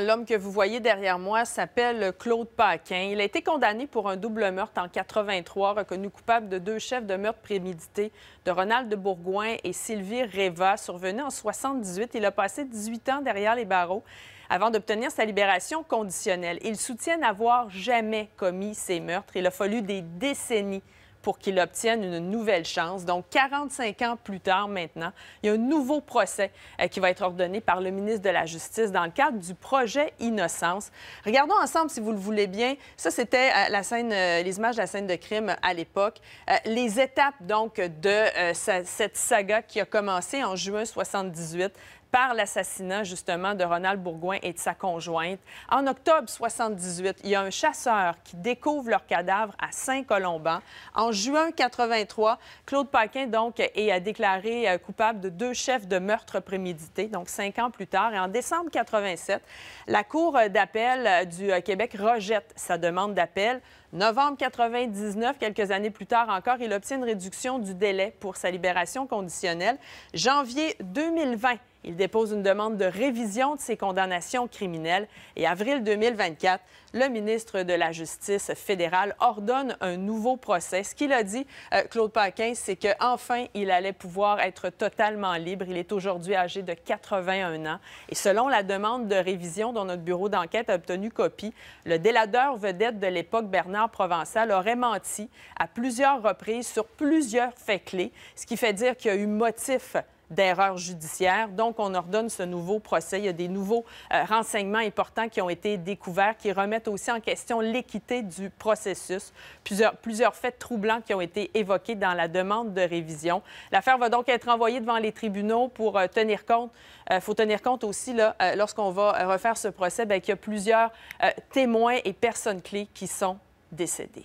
l'homme que vous voyez derrière moi s'appelle Claude Paquin. Il a été condamné pour un double meurtre en 83, reconnu coupable de deux chefs de meurtre prémédités, de Ronald de Bourgoin et Sylvie Réva, survenu en 78. Il a passé 18 ans derrière les barreaux avant d'obtenir sa libération conditionnelle. Il soutient n'avoir jamais commis ces meurtres. Il a fallu des décennies pour qu'il obtienne une nouvelle chance. Donc, 45 ans plus tard maintenant, il y a un nouveau procès euh, qui va être ordonné par le ministre de la Justice dans le cadre du projet Innocence. Regardons ensemble, si vous le voulez bien. Ça, c'était euh, la scène, euh, les images de la scène de crime à l'époque. Les étapes, donc, de cette saga qui a commencé en juin 78 par l'assassinat justement de Ronald Bourgoin et de sa conjointe. En octobre 78, il y a un chasseur qui découvre leur cadavre à Saint-Colomban. En juin 83, Claude Paquin donc est déclaré euh, coupable de deux chefs de meurtre prémédité, donc cinq ans plus tard. Et en décembre 87, la Cour d'appel euh, du euh, Québec rejette sa demande d'appel. Novembre 99, quelques années plus tard encore, il obtient une réduction du délai pour sa libération conditionnelle. Janvier 2020, il dépose une demande de révision de ses condamnations criminelles et avril 2024, le ministre de la Justice fédérale ordonne un nouveau procès. Ce qu'il a dit, euh, Claude Paquin, c'est qu'enfin, il allait pouvoir être totalement libre. Il est aujourd'hui âgé de 81 ans. Et selon la demande de révision dont notre bureau d'enquête a obtenu copie, le déladeur vedette de l'époque, Bernard Provençal, aurait menti à plusieurs reprises sur plusieurs faits clés, ce qui fait dire qu'il y a eu motif d'erreur judiciaire. Donc, on ordonne ce nouveau procès. Il y a des nouveaux euh, renseignements importants qui ont été découverts, qui remettent aussi en question l'équité du processus. Plusieurs, faits troublants qui ont été évoqués dans la demande de révision. L'affaire va donc être envoyée devant les tribunaux pour euh, tenir compte. Il euh, faut tenir compte aussi, lorsqu'on va refaire ce procès, ben, qu'il y a plusieurs témoins et personnes clés qui sont décédées.